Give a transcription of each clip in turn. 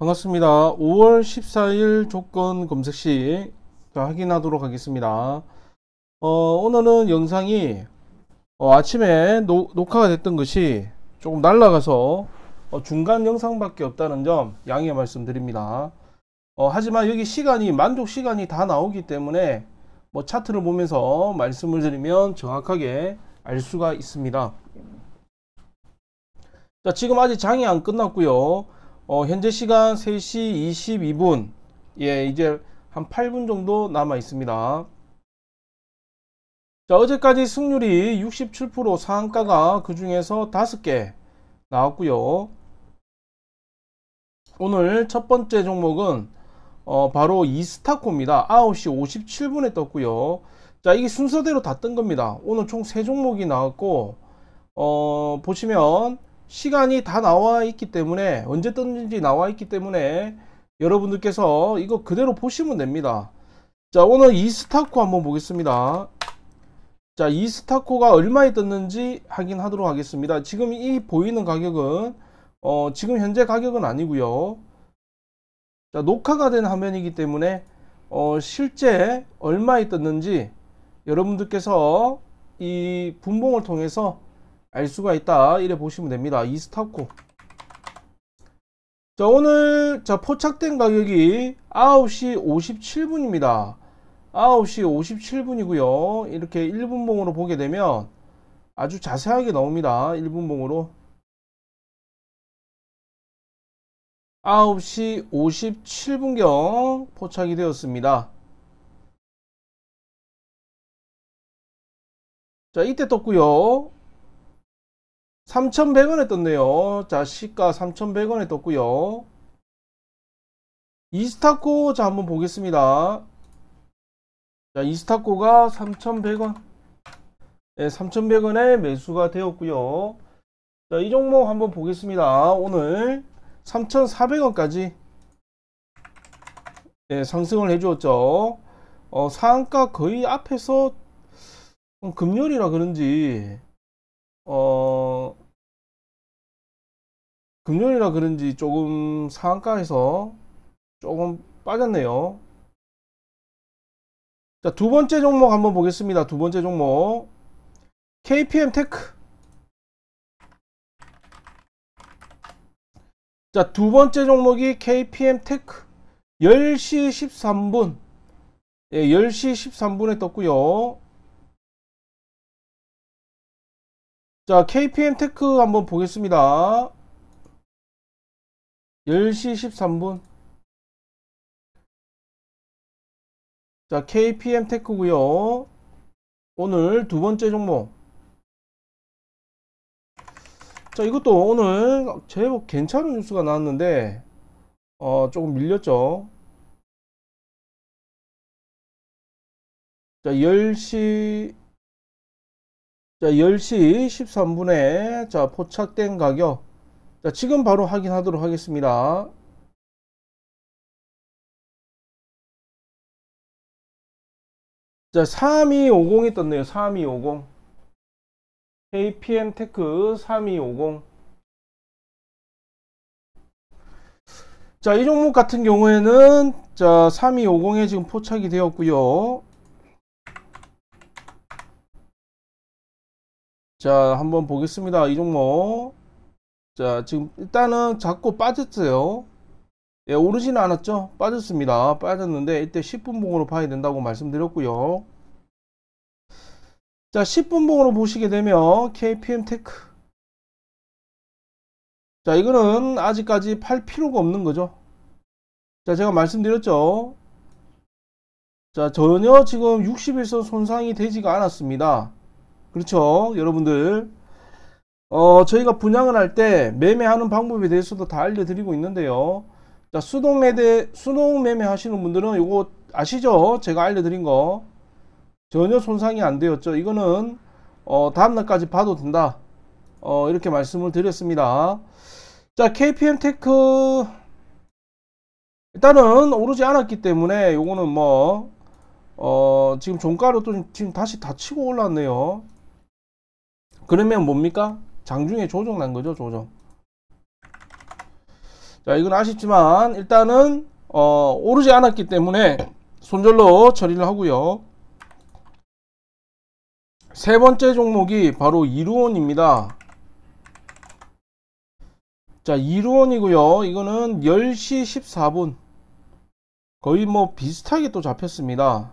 반갑습니다. 5월 14일 조건 검색시 확인하도록 하겠습니다. 어, 오늘은 영상이 어, 아침에 노, 녹화가 됐던 것이 조금 날라가서 어, 중간 영상밖에 없다는 점 양해 말씀드립니다. 어, 하지만 여기 시간이 만족 시간이 다 나오기 때문에 뭐 차트를 보면서 말씀을 드리면 정확하게 알 수가 있습니다. 자, 지금 아직 장이 안 끝났고요. 어, 현재 시간 3시 22분 예 이제 한 8분 정도 남아 있습니다 자 어제까지 승률이 67% 상한가가 그 중에서 5개 나왔고요 오늘 첫 번째 종목은 어, 바로 이스타코입니다 9시 57분에 떴고요 자 이게 순서대로 다 뜬 겁니다 오늘 총 3종목이 나왔고 어, 보시면 시간이 다 나와 있기 때문에 언제떴는지 나와 있기 때문에 여러분들께서 이거 그대로 보시면 됩니다 자 오늘 이스타코 한번 보겠습니다 자 이스타코가 얼마에 떴는지 확인하도록 하겠습니다 지금 이 보이는 가격은 어, 지금 현재 가격은 아니고요 자 녹화가 된 화면이기 때문에 어, 실제 얼마에 떴는지 여러분들께서 이 분봉을 통해서 알 수가 있다 이래 보시면 됩니다 이스타코 자 오늘 자 포착된 가격이 9시 57분입니다 9시 57분이고요 이렇게 1분봉으로 보게 되면 아주 자세하게 나옵니다 1분봉으로 9시 57분경 포착이 되었습니다 자 이때 떴고요 3,100원에 떴네요. 자, 시가 3,100원에 떴고요. 이스타코 자 한번 보겠습니다. 자, 이스타코가 3,100원. 네, 3,100원에 매수가 되었고요. 자, 이 종목 한번 보겠습니다. 오늘 3,400원까지 네, 상승을 해 주었죠. 어, 상가 거의 앞에서 금요일이라 그런지 어, 금요일이라 그런지 조금 상한가에서 조금 빠졌네요. 자, 두 번째 종목 한번 보겠습니다. 두 번째 종목. KPM 테크. 자, 두 번째 종목이 KPM 테크. 10시 13분. 예, 10시 13분에 떴고요. 자, KPM 테크 한번 보겠습니다. 10시 13분 자 KPM 테크고요 오늘 두 번째 종목 자 이것도 오늘 제법 뭐 괜찮은 뉴스가 나왔는데 어 조금 밀렸죠 자 10시 자 10시 13분에 자 포착된 가격 자, 지금 바로 확인하도록 하겠습니다. 자, 3250이 떴네요. 3250. KPM 테크 3250. 자, 이 종목 같은 경우에는 자, 3250에 지금 포착이 되었고요. 자, 한번 보겠습니다. 이 종목. 자 지금 일단은 자꾸 빠졌어요 예, 오르지는 않았죠 빠졌습니다 빠졌는데 이때 10분봉으로 봐야 된다고 말씀드렸고요 자 10분봉으로 보시게 되면 KPM 테크 자 이거는 아직까지 팔 필요가 없는 거죠 자 제가 말씀드렸죠 자 전혀 지금 61선 손상이 되지가 않았습니다 그렇죠 여러분들 어, 저희가 분양을 할 때 매매하는 방법에 대해서도 다 알려드리고 있는데요. 자, 수동 매매, 수동 매매 하시는 분들은 이거 아시죠? 제가 알려드린 거. 전혀 손상이 안 되었죠. 이거는, 어, 다음날까지 봐도 된다. 어, 이렇게 말씀을 드렸습니다. 자, KPM 테크. 일단은 오르지 않았기 때문에 요거는 뭐, 어, 지금 종가로 또 지금 다시 다 치고 올랐네요. 그러면 뭡니까? 장중에 조정 난 거죠 조정 자 이건 아쉽지만 일단은 어, 오르지 않았기 때문에 손절로 처리를 하고요 세 번째 종목이 바로 이루원입니다자이루원이고요 이거는 10시 14분 거의 뭐 비슷하게 또 잡혔습니다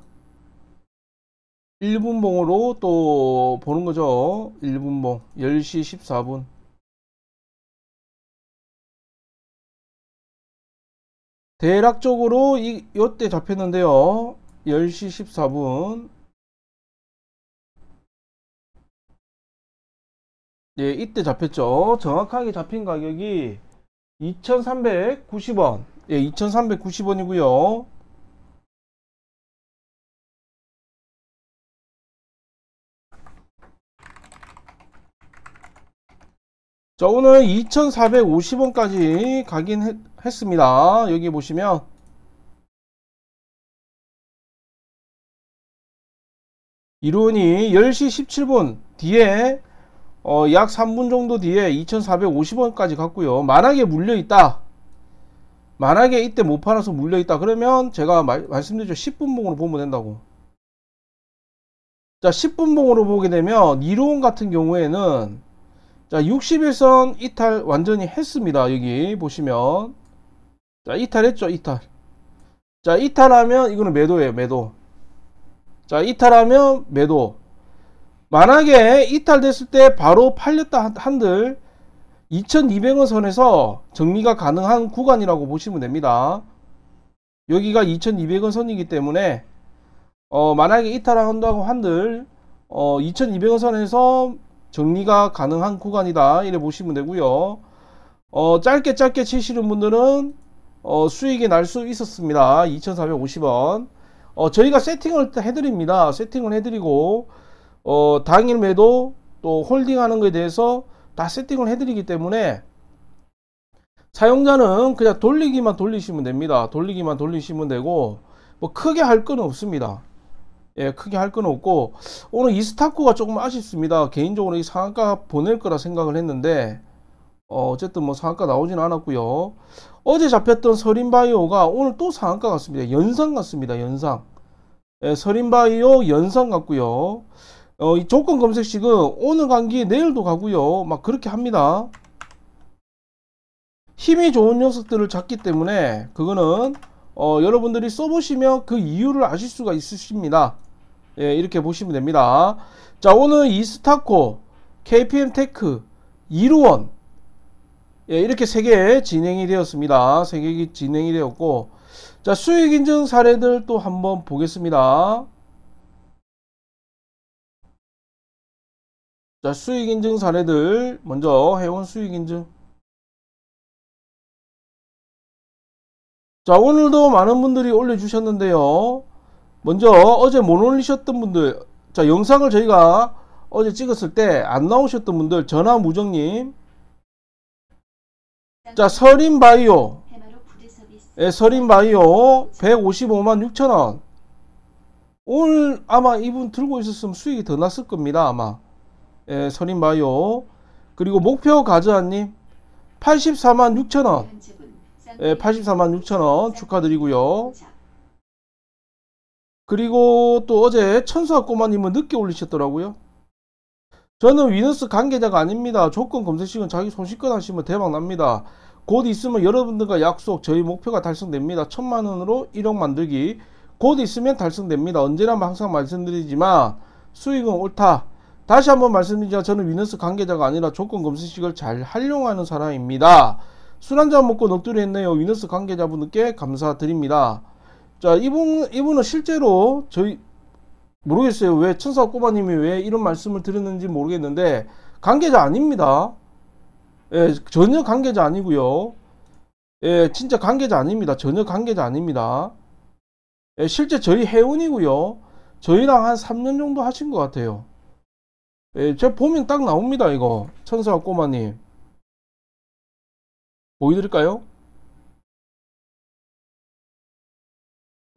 1분봉으로 또 보는 거죠. 1분봉 10시 14분. 대략적으로 이 요때 잡혔는데요. 10시 14분. 예, 이때 잡혔죠. 정확하게 잡힌 가격이 2,390원. 예, 2,390원이고요. 자 오늘 2450원까지 가긴 했, 했습니다 여기 보시면 이론이 10시 17분 뒤에 어, 약 3분 정도 뒤에 2450원까지 갔고요 만약에 물려있다 만약에 이때 못 팔아서 물려있다 그러면 제가 마, 말씀드렸죠 10분봉으로 보면 된다고 자 10분봉으로 보게 되면 이론 같은 경우에는 자 61선 이탈 완전히 했습니다 여기 보시면 자 이탈했죠 이탈 자 이탈하면 이거는 매도예요 매도 자 이탈하면 매도 만약에 이탈됐을 때 바로 팔렸다 한들 2200원 선에서 정리가 가능한 구간이라고 보시면 됩니다 여기가 2200원 선이기 때문에 어 만약에 이탈한다고 한들 어 2200원 선에서 정리가 가능한 구간이다 이래 보시면 되고요 어, 짧게 짧게 치시는 분들은 어, 수익이 날 수 있었습니다 2450원 어, 저희가 세팅을 해드립니다 세팅을 해드리고 어, 당일 매도 또 홀딩하는 것에 대해서 다 세팅을 해드리기 때문에 사용자는 그냥 돌리기만 돌리시면 됩니다 돌리기만 돌리시면 되고 뭐 크게 할 건 없습니다 예, 크게 할 건 없고 오늘 이스타코가 조금 아쉽습니다. 개인적으로 이 상한가 보낼 거라 생각을 했는데 어, 어쨌든 뭐 상한가 나오진 않았고요. 어제 잡혔던 서린바이오가 오늘 또 상한가 같습니다. 연상 같습니다. 연상. 예, 서린바이오 연상 같고요. 어, 이 조건 검색식은 오늘 간기 내일도 가고요. 막 그렇게 합니다. 힘이 좋은 녀석들을 잡기 때문에 그거는 어, 여러분들이 써보시면 그 이유를 아실 수가 있으십니다. 예, 이렇게 보시면 됩니다. 자, 오늘 이스타코, KPM 테크, 이루원, 예, 이렇게 세 개 진행이 되었습니다. 세개 진행이 되었고, 자, 수익 인증 사례들 또 한번 보겠습니다. 자, 수익 인증 사례들, 먼저 해온 수익 인증. 자, 오늘도 많은 분들이 올려주셨는데요. 먼저 어제 못 올리셨던 분들 자 영상을 저희가 어제 찍었을 때 안 나오셨던 분들 전화 무정님 자 서린바이오 예, 서린바이오 155만 6천원 오늘 아마 이분 들고 있었으면 수익이 더 났을 겁니다 아마 예, 서린바이오 그리고 목표 가저아님 84만 6천원 예, 84만 6천원 축하드리고요 그리고 또 어제 천수아 꼬마님은 늦게 올리셨더라고요. 저는 위너스 관계자가 아닙니다. 조건 검색식은 자기 손쉽껏 하시면 대박 납니다. 곧 있으면 여러분들과 약속 저희 목표가 달성됩니다. 천만 원으로 1억 만들기. 곧 있으면 달성됩니다. 언제나 항상 말씀드리지만 수익은 옳다. 다시 한번 말씀드리자 저는 위너스 관계자가 아니라 조건 검색식을 잘 활용하는 사람입니다. 술 한잔 먹고 넋두리 했네요. 위너스 관계자분께 감사드립니다. 자, 이분, 이분은 실제로 저희, 모르겠어요. 왜 천사 꼬마님이 왜 이런 말씀을 드렸는지 모르겠는데, 관계자 아닙니다. 예, 전혀 관계자 아니고요 예, 진짜 관계자 아닙니다. 전혀 관계자 아닙니다. 예, 실제 저희 회원이고요 저희랑 한 3년 정도 하신 것 같아요. 예, 제가 보면 딱 나옵니다, 이거. 천사 꼬마님. 보여드릴까요?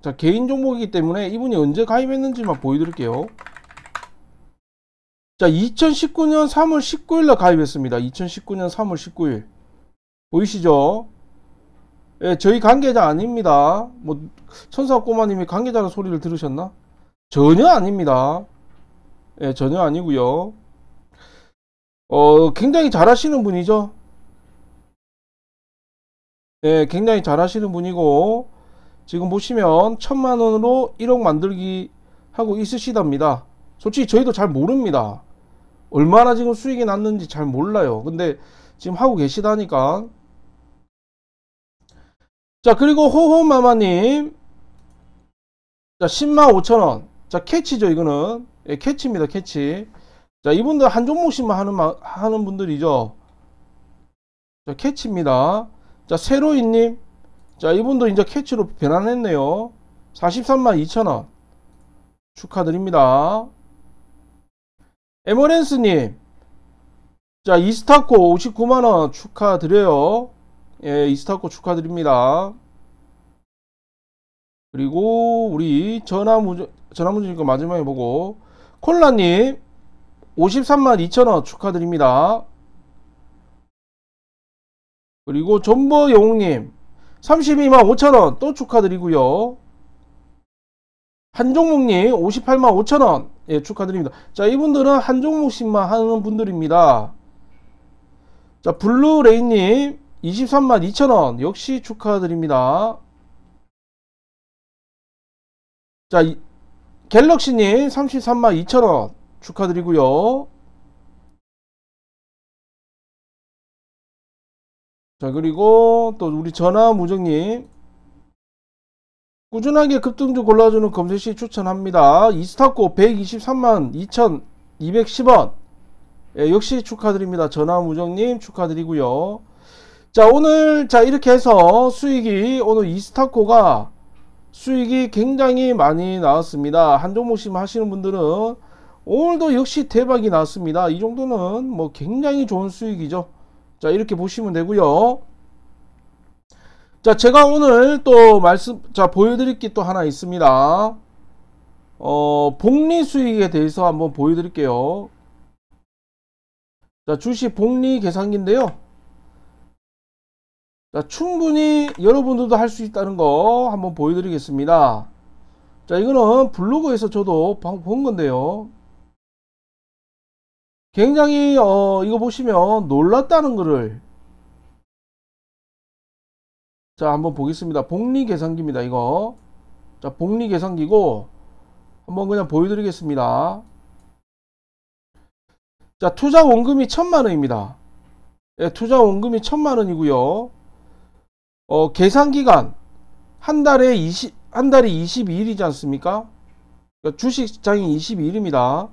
자 개인정보이기 때문에 이분이 언제 가입했는지만 보여드릴게요 자 2019년 3월 19일날 가입했습니다 2019년 3월 19일 보이시죠 예, 저희 관계자 아닙니다 뭐 천사 꼬마님이 관계자는 소리를 들으셨나 전혀 아닙니다 예, 전혀 아니고요 어 굉장히 잘하시는 분이죠 예, 굉장히 잘하시는 분이고 지금 보시면 천만 원으로 1억 만들기 하고 있으시답니다. 솔직히 저희도 잘 모릅니다. 얼마나 지금 수익이 났는지 잘 몰라요. 근데 지금 하고 계시다니까. 자, 그리고 호호마마님. 자, 10만 5천원. 자, 캐치죠, 이거는. 예, 캐치입니다, 캐치. 자, 이분들 한 종목씩만 하는, 하는 분들이죠. 자, 캐치입니다. 자, 새로이님 자 이분도 이제 캐치로 변환했네요 43만 2천원 축하드립니다 에머랜스님 자 이스타코 59만원 축하드려요 예 이스타코 축하드립니다 그리고 우리 전화문제 전화문제니까 마지막에 보고 콜라님 53만 2천원 축하드립니다 그리고 전버영웅님 32만 5천원 또 축하드리고요. 한종목님 58만 5천원 예, 축하드립니다. 자 이분들은 한종목씩만 하는 분들입니다. 자 블루레인님 23만 2천원 역시 축하드립니다. 자 갤럭시님 33만 2천원 축하드리고요. 자 그리고 또 우리 전화무정님 꾸준하게 급등주 골라주는 검색시 추천합니다 이스타코 123만 2210원 예, 역시 축하드립니다 전화무정님 축하드리고요 자 오늘 자 이렇게 해서 수익이 오늘 이스타코가 수익이 굉장히 많이 나왔습니다 한 종목씩 하시는 분들은 오늘도 역시 대박이 났습니다 이 정도는 뭐 굉장히 좋은 수익이죠 자 이렇게 보시면 되고요 자 제가 오늘 또 말씀 자 보여드릴 게 또 하나 있습니다 어 복리 수익에 대해서 한번 보여드릴게요 자 주식 복리 계산기인데요 자 충분히 여러분들도 할 수 있다는 거 한번 보여드리겠습니다 자 이거는 블로그에서 저도 본 건데요 굉장히 어 이거 보시면 놀랐다는 거를 자 한번 보겠습니다 복리 계산기입니다 이거 자 복리 계산기고 한번 그냥 보여드리겠습니다 자 투자 원금이 천만원입니다 예, 투자 원금이 천만원이고요 어 계산기간 한 달에 20, 한 달에 22일이지 않습니까 니까 그러니까 주식장이 22일입니다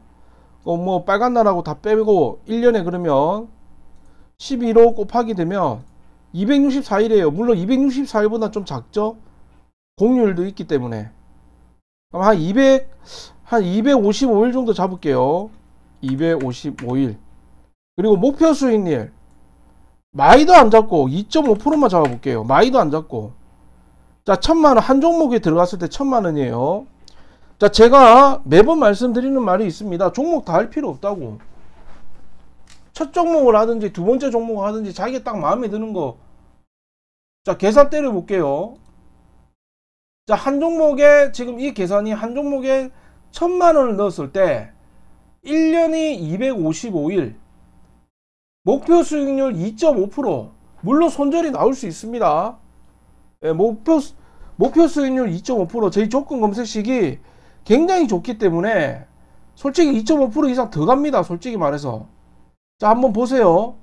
어, 뭐 빨간 날하고 다 빼고 1년에 그러면 1 1호 곱하기 되면 264일이에요. 물론 264일보다 좀 작죠? 공휴일도 있기 때문에. 그럼 한 200, 한 255일 정도 잡을게요. 255일. 그리고 목표 수익률. 마이도 안 잡고 2.5%만 잡아볼게요. 마이도 안 잡고. 자, 천만 원, 한 종목에 들어갔을 때 천만 원이에요. 자, 제가 매번 말씀드리는 말이 있습니다. 종목 다 할 필요 없다고. 첫 종목을 하든지 두 번째 종목을 하든지 자기가 딱 마음에 드는 거. 자, 계산 때려 볼게요. 자, 한 종목에 지금 이 계산이 한 종목에 천만 원을 넣었을 때 1년이 255일 목표 수익률 2.5% 물론 손절이 나올 수 있습니다. 예, 목표 목표 수익률 2.5% 저희 조건 검색식이 굉장히 좋기 때문에 솔직히 2.5% 이상 더 갑니다. 솔직히 말해서. 자, 한번 보세요.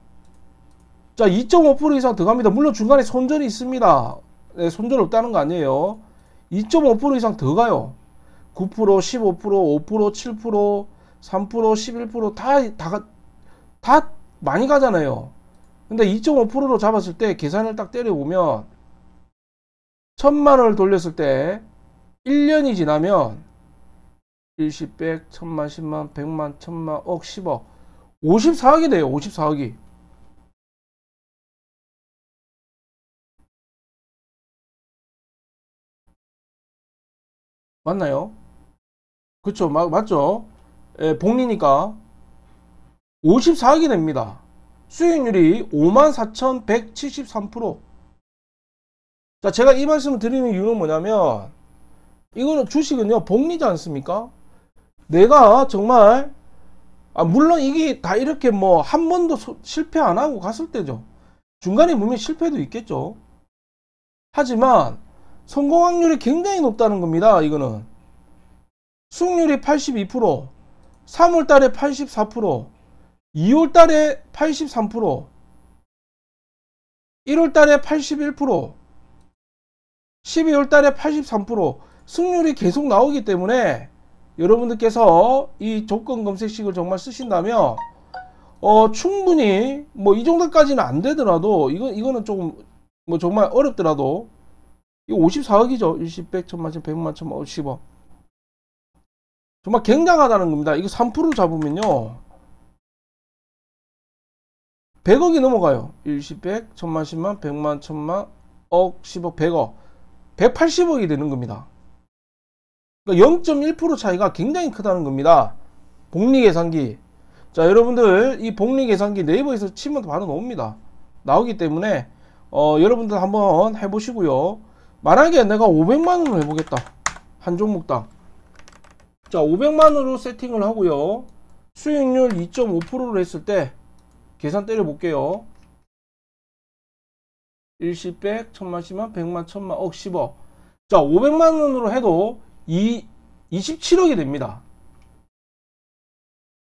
자, 2.5% 이상 더 갑니다. 물론 중간에 손절이 있습니다. 네, 손절 없다는 거 아니에요. 2.5% 이상 더 가요. 9%, 15%, 5%, 7%, 3%, 11% 다, 다, 다 많이 가잖아요. 근데 2.5%로 잡았을 때 계산을 딱 때려보면 천만 원을 돌렸을 때 1년이 지나면 일십, 백, 천만, 십만, 백만, 천만, 억, 십억. 오십사억이 돼요. 5 4억이 맞나요? 그쵸, 마, 맞죠? 예, 복리니까 54억이 됩니다. 수익률이 54,173%. 자, 제가 이 말씀을 드리는 이유는 뭐냐면, 이거는 주식은요, 복리지 않습니까? 내가 정말 아 물론 이게 다 이렇게 뭐 한 번도 소, 실패 안 하고 갔을 때죠. 중간에 분명 실패도 있겠죠. 하지만 성공 확률이 굉장히 높다는 겁니다. 이거는 수익률이 82%, 3월 달에 84%, 2월 달에 83%, 1월 달에 81%, 12월 달에 83% 승률이 계속 나오기 때문에 여러분들께서 이 조건 검색식을 정말 쓰신다면 어, 충분히 뭐 이 정도까지는 안 되더라도 이거 이거는 조금 뭐 정말 어렵더라도 이거 54억이죠. 60, 100, 1000만 천, 100만 천, 50억. 정말 굉장하다는 겁니다. 이거 3% 잡으면요. 100억이 넘어가요. 10, 100, 1000만, 10만, 100만, 1000만, 억, 10억, 100억. 180억이 되는 겁니다. 그러니까 0.1% 차이가 굉장히 크다는 겁니다. 복리 계산기. 자, 여러분들 이 복리 계산기 네이버에서 치면 바로 나옵니다. 나오기 때문에 어, 여러분들 한번 해보시고요. 만약에 내가 5 0 0만원으로 해보겠다. 한 종목당. 자, 500만원으로 세팅을 하고요. 수익률 2.5%를 했을 때 계산 때려볼게요. 1시 100, 1000만, 10만, 100만, 1000만, 억, 10억. 자, 500만원으로 해도 이 27억이 됩니다.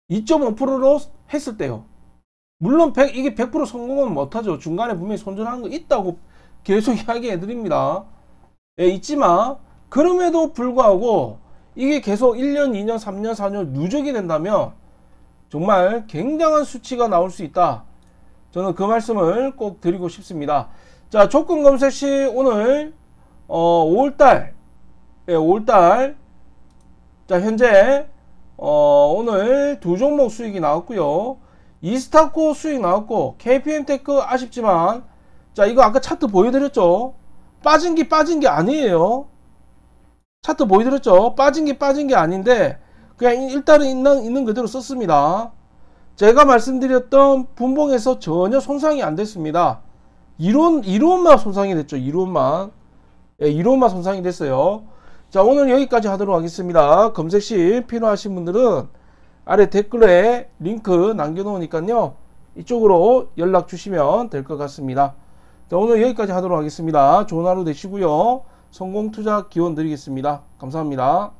2.5%로 했을 때요. 물론 100, 이게 100% 성공은 못하죠. 중간에 분명히 손절하는 거 있다고 계속 이야기해드립니다. 예, 있지만 그럼에도 불구하고 이게 계속 1년, 2년, 3년, 4년 누적이 된다면 정말 굉장한 수치가 나올 수 있다. 저는 그 말씀을 꼭 드리고 싶습니다. 자, 조건 검색 시 오늘 어, 5월달 예, 올달 자 현재 어, 오늘 두 종목 수익이 나왔고요 이스타코 수익 나왔고 KPM테크 아쉽지만 자 이거 아까 차트 보여드렸죠 빠진 게 빠진 게 아니에요 차트 보여드렸죠 빠진 게 빠진 게 아닌데 그냥 일단은 있는, 있는 그대로 썼습니다 제가 말씀드렸던 분봉에서 전혀 손상이 안 됐습니다 이론, 이론만 손상이 됐죠 이론만 예, 이론만 손상이 됐어요 자 오늘 여기까지 하도록 하겠습니다. 검색시 필요하신 분들은 아래 댓글에 링크 남겨놓으니까요. 이쪽으로 연락 주시면 될 것 같습니다. 자 오늘 여기까지 하도록 하겠습니다. 좋은 하루 되시고요. 성공 투자 기원 드리겠습니다. 감사합니다.